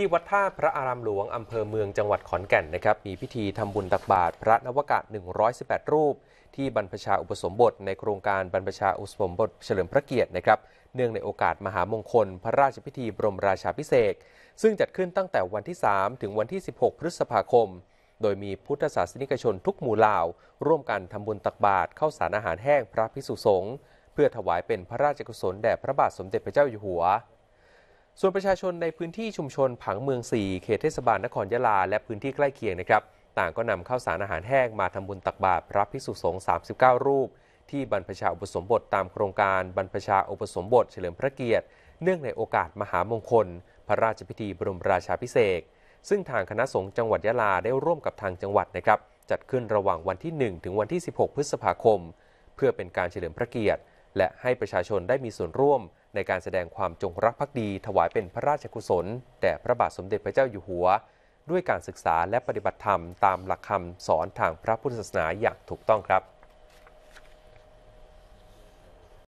ที่วัดท่าพระอารามหลวงอำเภอเมืองจังหวัดขอนแก่นนะครับมีพิธีทำบุญตักบาตรพระนวกะ 118 รูป ที่บรรพชาอุปสมบทในโครงการบรรพชาอุปสมบทเฉลิมพระเกียรตินะครับเนื่องในโอกาสมหามงคลพระราชพิธีบรมราชาพิเศษซึ่งจัดขึ้นตั้งแต่วันที่ 3 ถึงวันที่ 16 พฤษภาคม โดยมีพุทธศาสนิกชนทุกหมู่เหล่า ร่วมกันทำบุญตักบาตรเข้าสารอาหารแห้งพระภิกษุสงฆ์เพื่อถวายเป็นพระราชกุศลแด่พระบาทสมเด็จพระเจ้าอยู่หัวส่วนประชาชนในพื้นที่ชุมชน ผังเมือง4เขตเทศบาลนครยะลา และพื้นที่ใกล้เคียงนะครับต่างก็นำข้าวสารอาหารแห้ง มาทำบุญตักบาตรพระภิกษุสงฆ์ 39 รูป ที่บรรพชาอุปสมบทตามโครงการบรรพชาอุปสมบทเฉลิมพระเกียรติ เนื่องในโอกาสมหามงคล พระราชพิธีบรมราชาพิเศษ ซึ่งทางคณะสงฆ์จังหวัดยะลาได้ร่วมกับทางจังหวัดนะครับ จัดขึ้นระหว่างวันที่ 1 ถึงวันที่ 16 พฤษภาคม เพื่อเป็นการเฉลิมพระเกียรติ และให้ประชาชนได้มีส่วนร่วมในการแสดงความจงรักภักดีถวายเป็นพระราชกุศลแด่พระบาทสมเด็จพระเจ้าอยู่หัว ด้วยการศึกษาและปฏิบัติธรรมตามหลักคำสอนทางพระพุทธศาสนาอย่างถูกต้องครับ